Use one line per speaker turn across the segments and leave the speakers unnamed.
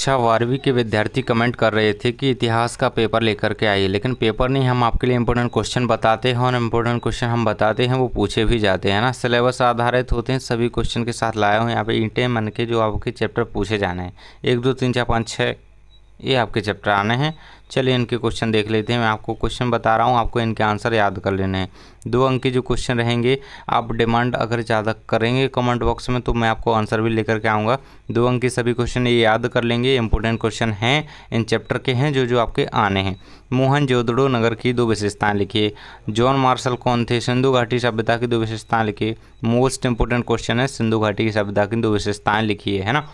कक्षा बारहवीं के विद्यार्थी कमेंट कर रहे थे कि इतिहास का पेपर लेकर के आइए लेकिन पेपर नहीं हम आपके लिए इंपॉर्टेंट क्वेश्चन बताते हैं और इम्पोर्टेंट क्वेश्चन हम बताते हैं वो पूछे भी जाते हैं ना सिलेबस आधारित होते हैं सभी क्वेश्चन के साथ लाए हुए यहाँ पे ईंटें मन के जो आपके चैप्टर पूछे जाने हैं एक दो तीन चार पाँच छः ये आपके चैप्टर आने हैं चलिए इनके क्वेश्चन देख लेते हैं मैं आपको क्वेश्चन बता रहा हूँ आपको इनके आंसर याद कर लेने हैं दो अंक के जो क्वेश्चन रहेंगे आप डिमांड अगर ज़्यादा करेंगे कमेंट बॉक्स में तो मैं आपको आंसर भी लेकर के आऊँगा दो अंक के सभी क्वेश्चन ये याद कर लेंगे इंपॉर्टेंट क्वेश्चन हैं इन चैप्टर के हैं जो जो आपके आने हैं मोहन जोदड़ो नगर की दो विशेषताएँ लिखिए जॉन मार्शल कौन थे सिंधु घाटी सभ्यता की दो विशेषताएँ लिखिए मोस्ट इंपॉर्टेंट क्वेश्चन है सिंधु घाटी की सभ्यता की दो विशेषताएँ लिखिए है ना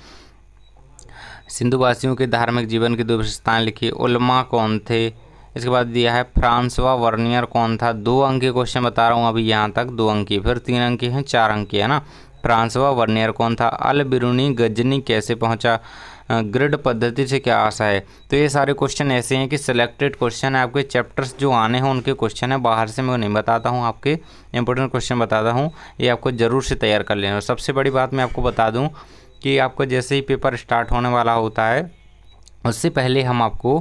सिंधु वासियों के धार्मिक जीवन की दो विशेषताएँ लिखी उलमा कौन थे इसके बाद दिया है फ्रांसवा वर्नियर कौन था दो अंक के क्वेश्चन बता रहा हूँ अभी यहाँ तक दो अंकी फिर तीन अंकी हैं चार अंकी है ना फ्रांसवा वर्नियर कौन था अल बिरूनी गजनी कैसे पहुँचा ग्रिड पद्धति से क्या आशा है तो ये सारे क्वेश्चन ऐसे हैं कि सिलेक्टेड क्वेश्चन है आपके चैप्टर्स जो आने हैं उनके क्वेश्चन है बाहर से मैं नहीं बताता हूँ आपके इंपॉर्टेंट क्वेश्चन बताता हूँ ये आपको ज़रूर से तैयार कर लेना सबसे बड़ी बात मैं आपको बता दूँ कि आपको जैसे ही पेपर स्टार्ट होने वाला होता है उससे पहले हम आपको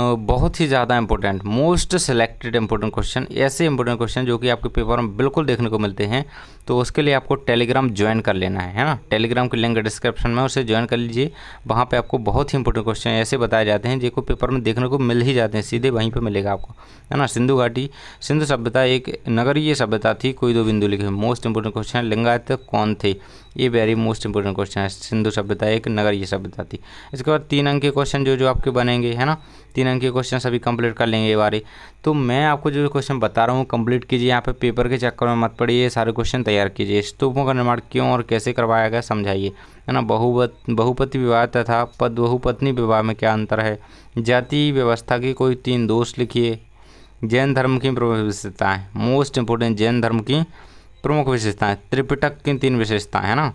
बहुत ही ज़्यादा important most selected important question ऐसे इंपॉर्टेंट क्वेश्चन जो कि आपके पेपर में बिल्कुल देखने को मिलते हैं तो उसके लिए आपको टेलीग्राम ज्वाइन कर लेना है है ना टेलीग्राम की लिंक डिस्क्रिप्शन में उसे ज्वाइन कर लीजिए वहाँ पे आपको बहुत ही इंपॉर्टेंट क्वेश्चन ऐसे बताए जाते हैं जिनको पेपर में देखने को मिल ही जाते हैं सीधे वहीं पर मिलेगा आपको है ना सिंधु घाटी सिंधु सभ्यता एक नगरीय सभ्यता थी कोई दो बिंदु लिखे मोस्ट इंपॉर्टेंट क्वेश्चन लिंगायत कौन थे ये वेरी मोस्ट इंपॉर्टेंट क्वेश्चन है सिंधु सभ्यता एक नगरीय सभ्यता थी इसके बाद तीन अंक के क्वेश्चन जो जो आपके बनेंगे है ना तीन तीन अंक के क्वेश्चन सभी कंप्लीट कर लेंगे ये बारी तो मैं आपको जो क्वेश्चन बता रहा हूँ कंप्लीट कीजिए यहाँ पे पेपर के चक्कर में मत पड़िए सारे क्वेश्चन तैयार कीजिए स्तूपों का निर्माण क्यों और कैसे करवाया गया समझाइए है ना बहुपत बहुपति विवाह तथा पद बहुपत्नी विवाह में क्या अंतर है जाति व्यवस्था की कोई तीन दोष लिखिए जैन धर्म की प्रमुख विशेषताएँ मोस्ट इंपोर्टेंट जैन धर्म की प्रमुख विशेषताएँ त्रिपिटक की तीन विशेषताएँ है ना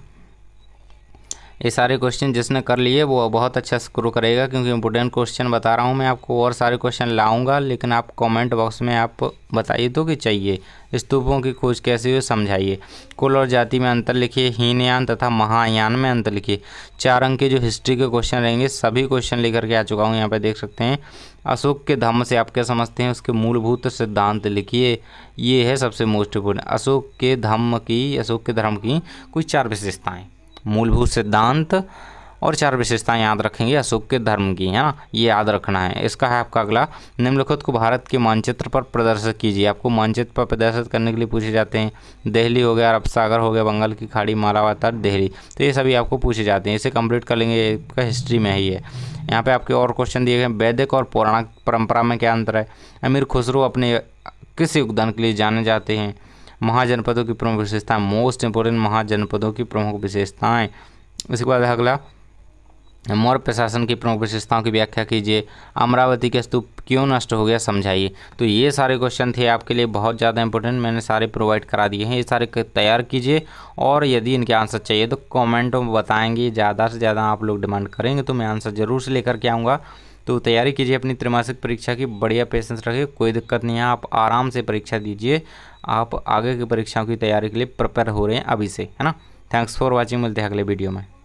ये सारे क्वेश्चन जिसने कर लिए वो बहुत अच्छा स्क्रो करेगा क्योंकि इम्पोर्टेंट क्वेश्चन बता रहा हूँ मैं आपको और सारे क्वेश्चन लाऊंगा लेकिन आप कमेंट बॉक्स में आप बताइए दो तो कि चाहिए स्तूपों की खोज कैसे हुई समझाइए कुल और जाति में अंतर लिखिए हीनयान तथा महायान में अंतर लिखिए चार अंक के जो हिस्ट्री के क्वेश्चन रहेंगे सभी क्वेश्चन लेकर के आ चुका हूँ यहाँ पर देख सकते हैं अशोक के धम्म से आप क्या समझते हैं उसके मूलभूत सिद्धांत लिखिए ये है सबसे मोस्ट इम्पोर्टेंट अशोक के धम्म की अशोक के धर्म की कुछ चार विशेषताएँ मूलभूत सिद्धांत और चार विशेषताएं याद रखेंगे अशोक के धर्म की है ना ये याद रखना है इसका है आपका अगला निम्नलिखित को भारत के मानचित्र पर प्रदर्शित कीजिए आपको मानचित्र पर प्रदर्शित करने के लिए पूछे जाते हैं दिल्ली हो गया अरब सागर हो गया बंगाल की खाड़ी मालावातार दिल्ली तो ये सभी आपको पूछे जाते हैं इसे कंप्लीट कर लेंगे आपका हिस्ट्री में ही है यहाँ पर आपके और क्वेश्चन दिए गए वैदिक और पौराणिक परम्परा में क्या अंतर है अमीर खुसरू अपने किस योगदान के लिए जाने जाते हैं महाजनपदों की प्रमुख विशेषताएं मोस्ट इंपोर्टेंट महाजनपदों की प्रमुख विशेषताएं इसके बाद अगला मौर्य प्रशासन की प्रमुख विशेषताओं की व्याख्या कीजिए अमरावती के स्तूप क्यों नष्ट हो गया समझाइए तो ये सारे क्वेश्चन थे आपके लिए बहुत ज़्यादा इंपॉर्टेंट मैंने सारे प्रोवाइड करा दिए हैं ये सारे तैयार कीजिए और यदि इनके आंसर चाहिए तो कॉमेंटों में बताएंगे ज़्यादा से ज़्यादा आप लोग डिमांड करेंगे तो मैं आंसर ज़रूर से लेकर के आऊँगा तो तैयारी कीजिए अपनी त्रिमासिक परीक्षा की बढ़िया पेशेंस रखिए कोई दिक्कत नहीं है आप आराम से परीक्षा दीजिए आप आगे की परीक्षाओं की तैयारी के लिए प्रिपेयर हो रहे हैं अभी से है ना थैंक्स फॉर वॉचिंग मिलते हैं अगले वीडियो में